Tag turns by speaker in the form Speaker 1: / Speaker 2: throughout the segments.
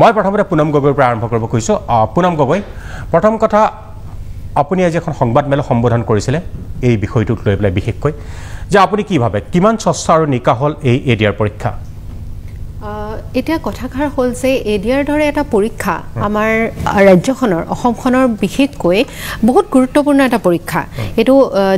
Speaker 1: মই প্ৰথমতে পুনম গগৈৰ পৰা আৰম্ভ কৰিব খুজিছোঁ পুনম গগৈ প্ৰথম কথা আপুনি আজি এখন সংবাদমেল সম্বোধন কৰিছিলে এই বিষয়টোক লৈ পেলাই বিশেষকৈ যে আপুনি কি ভাবে কিমান স্বচ্ছ আৰু নিকা হ'ল এই এ ডি আৰ পৰীক্ষা এতিয়া কথাষাৰ হ'ল যে এ এডিয়াৰ দৰে এটা পৰীক্ষা আমাৰ ৰাজ্যখনৰ অসমখনৰ বিশেষকৈ বহুত গুৰুত্বপূৰ্ণ এটা পৰীক্ষা এইটো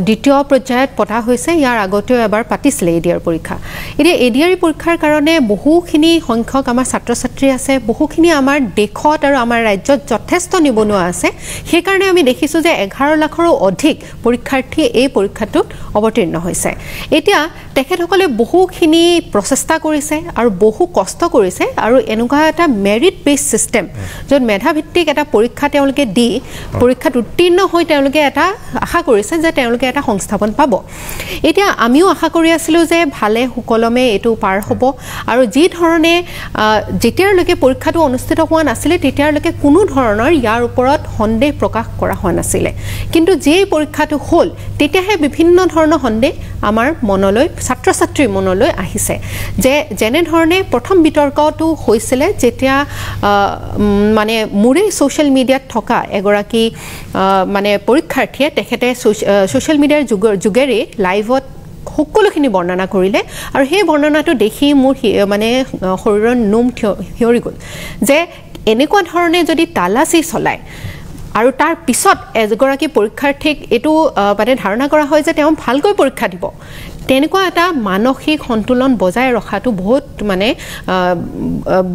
Speaker 1: দ্বিতীয় পৰ্যায়ত পতা হৈছে ইয়াৰ আগতেও এবাৰ পাতিছিলে এ ডি আৰ পৰীক্ষা এতিয়া এ ডি এডিয়াৰী পৰীক্ষাৰ কাৰণে বহুখিনি সংখ্যক আমাৰ ছাত্ৰ ছাত্ৰী আছে বহুখিনি আমাৰ দেশত আৰু আমাৰ ৰাজ্যত যথেষ্ট নিবনুৱা আছে সেইকাৰণে আমি দেখিছোঁ যে এঘাৰ লাখৰো অধিক পৰীক্ষাৰ্থী এই পৰীক্ষাটোত অৱতীৰ্ণ হৈছে এতিয়া তেখেতসকলে বহুখিনি প্ৰচেষ্টা কৰিছে আৰু বহু কষ্ট পাৰ্থক্য কৰিছে আৰু এনেকুৱা এটা মেৰিট বেছ ছিষ্টেম য'ত মেধাভিত্তিক এটা পৰীক্ষা তেওঁলোকে দি পৰীক্ষাত উত্তীৰ্ণ হৈ তেওঁলোকে এটা আশা কৰিছে যে তেওঁলোকে এটা সংস্থাপন পাব এতিয়া আমিও আশা কৰি আছিলোঁ যে ভালে সুকলমে এইটো পাৰ হ'ব আৰু যি ধৰণে যেতিয়ালৈকে পৰীক্ষাটো অনুষ্ঠিত হোৱা নাছিলে তেতিয়ালৈকে কোনো ধৰণৰ ইয়াৰ ওপৰত সন্দেহ প্ৰকাশ কৰা হোৱা নাছিলে কিন্তু যিয়েই পৰীক্ষাটো হ'ল তেতিয়াহে বিভিন্ন ধৰণৰ সন্দেহ আমাৰ মনলৈ ছাত্ৰ ছাত্ৰীৰ মনলৈ আহিছে যে যেনেধৰণে প্ৰথম বিতৰ্কটো হৈছিলে যেতিয়া মানে মোৰে ছ'চিয়েল মিডিয়াত থকা এগৰাকী মানে পৰীক্ষাৰ্থীয়ে তেখেতে ছ'চিয়েল মিডিয়াৰ যুগ যোগেৰে লাইভত সকলোখিনি বৰ্ণনা কৰিলে আৰু সেই বৰ্ণনাটো দেখি মোৰ মানে শৰীৰৰ নোম থিয় সিঁয়ৰি গ'ল যে এনেকুৱা ধৰণে যদি তালাচী চলায় আৰু তাৰ পিছত এগৰাকী পৰীক্ষাৰ্থীক এইটো মানে ধাৰণা কৰা হয় যে তেওঁ ভালকৈ পৰীক্ষা দিব তেনেকুৱা এটা মানসিক সন্তুলন বজাই ৰখাটো বহুত মানে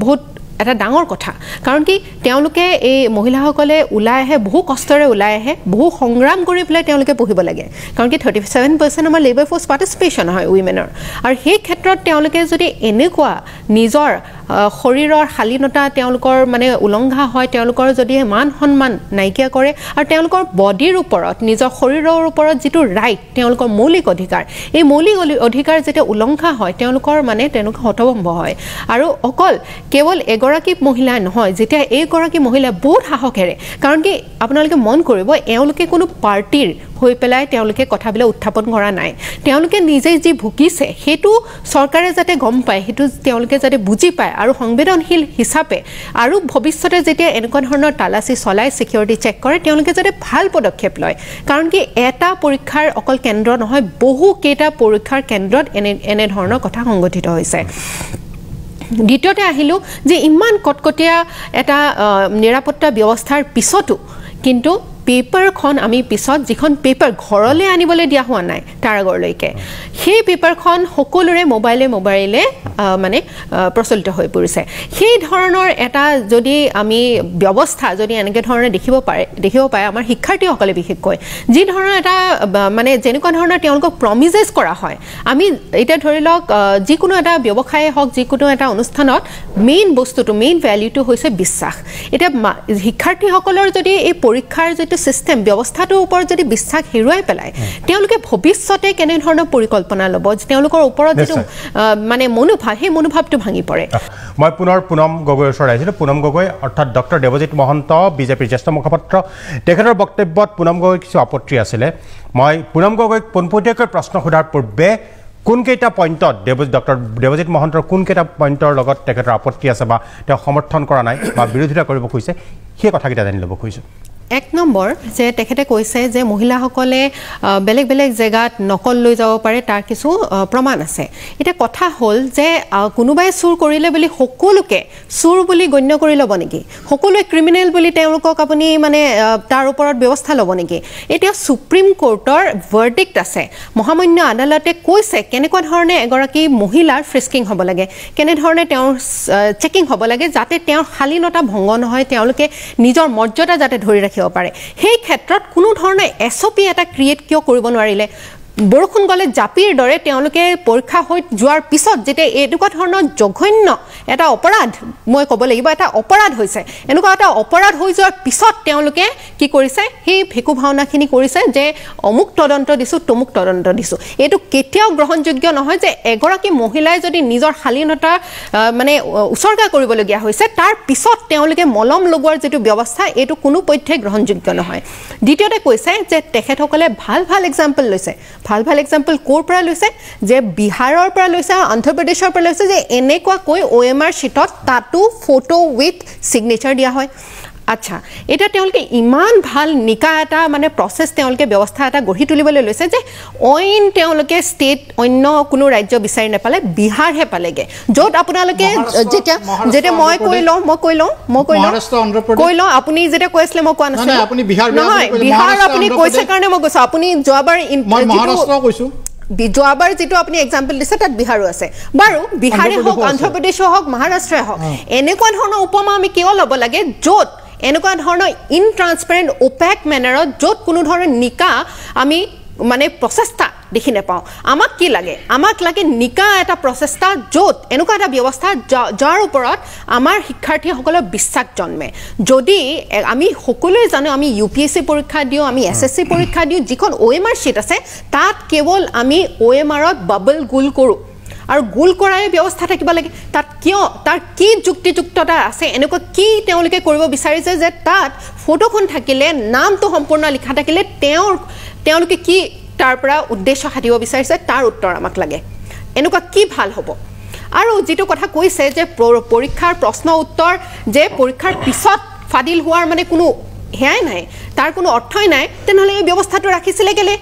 Speaker 1: বহুত এটা ডাঙৰ কথা কাৰণ কি তেওঁলোকে এই মহিলাসকলে ওলাই আহে বহু কষ্টৰে ওলাই আহে বহু সংগ্ৰাম কৰি পেলাই তেওঁলোকে পঢ়িব লাগে কাৰণ কি থাৰ্টি ছেভেন পাৰ্চেণ্ট আমাৰ লেবাৰ ফৰ্চ পাৰ্টিচিপেশ্যন হয় উইমেনৰ আৰু সেই ক্ষেত্ৰত তেওঁলোকে যদি এনেকুৱা নিজৰ শৰীৰৰ শালীনতা তেওঁলোকৰ মানে উলংঘা হয় তেওঁলোকৰ যদি মান সন্মান নাইকিয়া কৰে আৰু তেওঁলোকৰ বডিৰ ওপৰত নিজৰ শৰীৰৰ ওপৰত যিটো ৰাইট তেওঁলোকৰ মৌলিক অধিকাৰ এই মৌলিক অধিকাৰ যেতিয়া উলংঘা হয় তেওঁলোকৰ মানে তেওঁলোকে হতভম্ব হয় আৰু অকল কেৱল এগৰাকী মহিলা নহয় যেতিয়া এইগৰাকী মহিলাই বহুত সাহসেৰে কাৰণ কি আপোনালোকে মন কৰিব এওঁলোকে কোনো পাৰ্টীৰ হৈ পেলাই তেওঁলোকে কথাবিলাক উত্থাপন কৰা নাই তেওঁলোকে নিজে যি ভুগিছে সেইটো চৰকাৰে যাতে গম পায় সেইটো তেওঁলোকে যাতে বুজি পায় আৰু সংবেদনশীল হিচাপে আৰু ভৱিষ্যতে যেতিয়া এনেকুৱা ধৰণৰ তালাচী চলাই চিকিউৰিটি চেক কৰে তেওঁলোকে যাতে ভাল পদক্ষেপ লয় কাৰণ কি এটা পৰীক্ষাৰ অকল কেন্দ্ৰ নহয় বহুকেইটা পৰীক্ষাৰ কেন্দ্ৰত এনে এনেধৰণৰ কথা সংঘটিত হৈছে দ্বিতীয়তে আহিলোঁ যে ইমান কটকটীয়া এটা নিৰাপত্তা ব্যৱস্থাৰ পিছতো কিন্তু পেপাৰখন আমি পিছত যিখন পেপাৰ ঘৰলৈ আনিবলৈ দিয়া হোৱা নাই তাৰ আগৰলৈকে সেই পেপাৰখন সকলোৰে মোবাইলে মোবাইলে মানে প্ৰচলিত হৈ পৰিছে সেই ধৰণৰ এটা যদি আমি ব্যৱস্থা যদি এনেকৈ ধৰণে দেখিব পাৰে দেখিব পাৰে আমাৰ শিক্ষাৰ্থীসকলে বিশেষকৈ যি ধৰণৰ এটা মানে যেনেকুৱা ধৰণৰ তেওঁলোকক প্ৰমিজেছ কৰা হয় আমি এতিয়া ধৰি লওক যিকোনো এটা ব্যৱসায়ে হওক যিকোনো এটা অনুষ্ঠানত মেইন বস্তুটো মেইন ভেলিউটো হৈছে বিশ্বাস এতিয়া শিক্ষাৰ্থীসকলৰ যদি এই পৰীক্ষাৰ যিটো সিস্টেম ব্যৱস্থাটোৰ ওপৰত যদি বিশ্বাস হেৰুৱাই পেলায় তেওঁলোকে ভৱিষ্যতে কেনেধৰণৰ পৰিকল্পনা ল'ব তেওঁলোকৰ ওপৰত যিটো মানে মনোভাৱ সেই মনোভাৱটো ভাঙি পৰে মই পুনৰ পুনম গগৈৰ ওচৰত আহিছিলোঁ পুনম গগৈ অৰ্থাৎ ডক্টৰ দেৱজিত মহন্ত বিজেপিৰ জ্যেষ্ঠ মুখপাত্ৰ তেখেতৰ বক্তব্যত পুনম গগৈ কিছু আপত্তি আছিলে মই পুনম গগৈক পোনপটীয়াকৈ প্ৰশ্ন সোধাৰ পূৰ্বে কোনকেইটা পইণ্টত দেৱজিত ডক্টৰ দেৱজিত মহন্তৰ কোনকেইটা পইণ্টৰ লগত তেখেতৰ আপত্তি আছে বা তেওঁ সমৰ্থন কৰা নাই বা বিৰোধিতা কৰিব খুজিছে সেই কথাকেইটা জানি ল'ব খুজিছোঁ এক নম্বৰ যে তেখেতে কৈছে যে মহিলাসকলে বেলেগ বেলেগ জেগাত নকল লৈ যাব পাৰে তাৰ কিছু প্ৰমাণ আছে এতিয়া কথা হ'ল যে কোনোবাই চুৰ কৰিলে বুলি সকলোকে চুৰ বুলি গণ্য কৰি ল'ব নেকি সকলোৱে ক্ৰিমিনেল বুলি তেওঁলোকক আপুনি মানে তাৰ ওপৰত ব্যৱস্থা ল'ব নেকি এতিয়া ছুপ্ৰিম কোৰ্টৰ ভাৰ্ডিক্ট আছে মহামান্য আদালতে কৈছে কেনেকুৱা ধৰণে এগৰাকী মহিলাৰ ফ্ৰিস্কিং হ'ব লাগে কেনেধৰণে তেওঁৰ চেকিং হ'ব লাগে যাতে তেওঁৰ শালীনতা ভংগ নহয় তেওঁলোকে নিজৰ মৰ্যাদা যাতে ধৰি ৰাখে পাৰে সেই ক্ষেত্ৰত কোনো ধৰণে এছ অ' পি এটা ক্ৰিয়েট কিয় কৰিব নোৱাৰিলে বৰষুণ গ'লে জাপিৰ দৰে তেওঁলোকে পৰীক্ষা হৈ যোৱাৰ পিছত যেতিয়া এনেকুৱা ধৰণৰ জঘন্য এটা অপৰাধ মই ক'ব লাগিব এটা অপৰাধ হৈছে এনেকুৱা এটা অপৰাধ হৈ যোৱাৰ পিছত তেওঁলোকে কি কৰিছে সেই ভেকু ভাওনাখিনি কৰিছে যে অমুক তদন্ত দিছোঁ তমুক তদন্ত দিছোঁ এইটো কেতিয়াও গ্ৰহণযোগ্য নহয় যে এগৰাকী মহিলাই যদি নিজৰ শালীনতা মানে উচৰ্গা কৰিবলগীয়া হৈছে তাৰ পিছত তেওঁলোকে মলম লগোৱাৰ যিটো ব্যৱস্থা এইটো কোনোপধ্যে গ্ৰহণযোগ্য নহয় দ্বিতীয়তে কৈছে যে তেখেতসকলে ভাল ভাল এক্সাম্পল লৈছে ভাল ভাল এক্সাম্পল ক'ৰ পৰা লৈছে যে বিহাৰৰ পৰা লৈছে অন্ধ্ৰপ্ৰদেশৰ পৰা লৈছে যে এনেকুৱাকৈ অ' এম আৰ শ্বীটত তাতো ফটো উইথ ছিগনেচাৰ দিয়া হয় আচ্ছা এতিয়া তেওঁলোকে ইমান ভাল নিকা এটা মানে প্ৰচেছ তেওঁলোকে ব্যৱস্থা এটা গঢ়ি তুলিবলৈ লৈছে যে অইন তেওঁলোকে ষ্টেট অন্য কোনো ৰাজ্য বিচাৰি নাপালে বিহাৰহে পালেগৈ য'ত আপোনালোকে যেতিয়া যেতিয়া মই কৈ লওঁ মই কৈ লওঁ মই কৈ লওঁ কৈ লওঁ আপুনি যেতিয়া কৈ আছিলে মই কোৱা নাছিলোঁ নহয় বিহাৰ আপুনি কৈছে কাৰণে মই কৈছোঁ আপুনি যোৱাবাৰ যোৱাবাৰ যিটো আপুনি এক্সাম্পল দিছে তাত বিহাৰো আছে বাৰু বিহাৰে হওক অন্ধ্ৰপ্ৰদেশে হওক মহাৰাষ্ট্ৰই হওক এনেকুৱা ধৰণৰ উপমা আমি কিয় ল'ব লাগে য'ত এনেকুৱা ধৰণৰ ইনট্ৰান্সপেৰেণ্ট অপেক মেনাৰত য'ত কোনো ধৰণৰ নিকা আমি মানে প্ৰচেষ্টা দেখি নাপাওঁ আমাক কি লাগে আমাক লাগে নিকা এটা প্ৰচেষ্টা য'ত এনেকুৱা এটা ব্যৱস্থা যাৰ ওপৰত আমাৰ শিক্ষাৰ্থীসকলৰ বিশ্বাস জন্মে যদি আমি সকলোৱে জানো আমি ইউ পি এছ চি পৰীক্ষা দিওঁ আমি এছ এছ চি পৰীক্ষা দিওঁ যিখন অ' এম আৰ চিট আছে তাত কেৱল আমি অ' এম আৰত বাবল গোল কৰোঁ আৰু গোল কৰাই ব্যৱস্থা থাকিব লাগে তাত কিয় তাৰ কি যুক্তিযুক্ততা আছে এনেকুৱা কি তেওঁলোকে কৰিব বিচাৰিছে যে তাত ফটোখন থাকিলে নামটো সম্পূৰ্ণ লিখা থাকিলে তেওঁৰ তেওঁলোকে কি তাৰ পৰা উদ্দেশ্য সাধিব বিচাৰিছে তাৰ উত্তৰ আমাক লাগে এনেকুৱা কি ভাল হ'ব আৰু যিটো কথা কৈছে যে পৰীক্ষাৰ প্ৰশ্ন উত্তৰ যে পৰীক্ষাৰ পিছত ফাদিল হোৱাৰ মানে কোনো সেয়াই নাই তাৰ কোনো অৰ্থই নাই তেনেহ'লে এই ব্যৱস্থাটো ৰাখিছিলে কেলে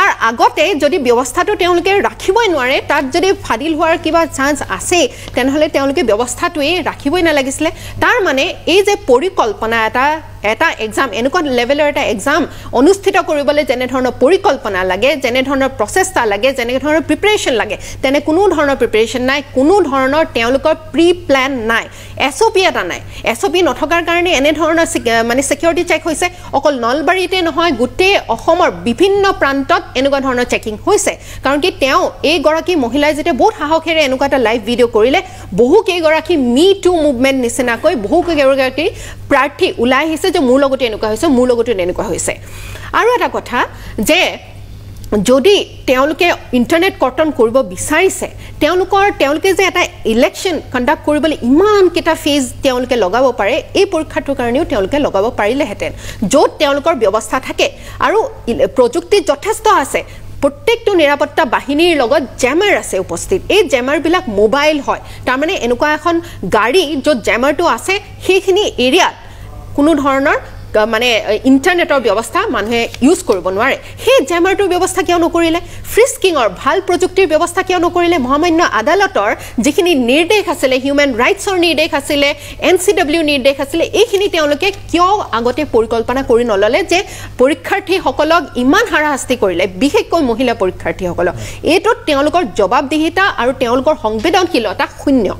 Speaker 1: তাৰ আগতে যদি ব্যৱস্থাটো তেওঁলোকে ৰাখিবই নোৱাৰে তাত যদি ফাদিল হোৱাৰ কিবা চান্স আছেই তেনেহ'লে তেওঁলোকে ব্যৱস্থাটোৱেই ৰাখিবই নালাগিছিলে তাৰমানে এই যে পৰিকল্পনা এটা এটা এক্সাম এনেকুৱা লেভেলৰ এটা এক্সাম অনুষ্ঠিত কৰিবলৈ যেনেধৰণৰ পৰিকল্পনা লাগে যেনেধৰণৰ প্ৰচেষ্টা লাগে যেনেধৰণৰ প্ৰিপেৰেশ্যন লাগে তেনে কোনো ধৰণৰ প্ৰিপেৰেশ্যন নাই কোনো ধৰণৰ তেওঁলোকৰ প্ৰি প্লেন নাই এছ অ' পি এটা নাই এছ অ' পি নথকাৰ কাৰণে এনেধৰণৰ মানে ছিকিউৰিটি চেক হৈছে অকল নলবাৰীতে নহয় গোটেই অসমৰ বিভিন্ন প্ৰান্তত এনেকুৱা ধৰণৰ চেকিং হৈছে কাৰণ কি তেওঁ এইগৰাকী মহিলাই যেতিয়া বহুত সাহসেৰে এনেকুৱা এটা লাইভ ভিডিঅ' কৰিলে বহুকেইগৰাকী মি টু মুভমেণ্ট নিচিনাকৈ বহুকেইগৰাকী প্ৰাৰ্থী ওলাই আহিছে হৈছে যে মোৰ লগতো এনেকুৱা হৈছে মোৰ লগতে এনেকুৱা হৈছে আৰু এটা কথা যে যদি তেওঁলোকে ইণ্টাৰনেট কৰ্তন কৰিব বিচাৰিছে তেওঁলোকৰ তেওঁলোকে যে এটা ইলেকশ্যন কণ্ডাক্ট কৰিবলৈ ইমানকেইটা ফেজ তেওঁলোকে লগাব পাৰে এই পৰীক্ষাটোৰ কাৰণেও তেওঁলোকে লগাব পাৰিলেহেঁতেন য'ত তেওঁলোকৰ ব্যৱস্থা থাকে আৰু প্ৰযুক্তি যথেষ্ট আছে প্ৰত্যেকটো নিৰাপত্তা বাহিনীৰ লগত জেমাৰ আছে উপস্থিত এই জেমাৰবিলাক মোবাইল হয় তাৰমানে এনেকুৱা এখন গাড়ী য'ত জেমাৰটো আছে সেইখিনি এৰিয়াত কোনো ধৰণৰ মানে ইণ্টাৰনেটৰ ব্যৱস্থা মানুহে ইউজ কৰিব নোৱাৰে সেই জেমাৰটোৰ ব্যৱস্থা কিয় নকৰিলে ফ্ৰিস্কিঙৰ ভাল প্ৰযুক্তিৰ ব্যৱস্থা কিয় নকৰিলে মহামান্য আদালতৰ যিখিনি নিৰ্দেশ আছিলে হিউমেন ৰাইটছৰ নিৰ্দেশ আছিলে এন চি ডব্লিউ নিৰ্দেশ আছিলে এইখিনি তেওঁলোকে কিয় আগতে পৰিকল্পনা কৰি নল'লে যে পৰীক্ষাৰ্থীসকলক ইমান হাৰাশাস্তি কৰিলে বিশেষকৈ মহিলা পৰীক্ষাৰ্থীসকলক এইটোত তেওঁলোকৰ জবাবদিহিতা আৰু তেওঁলোকৰ সংবেদনশীলতা শূন্য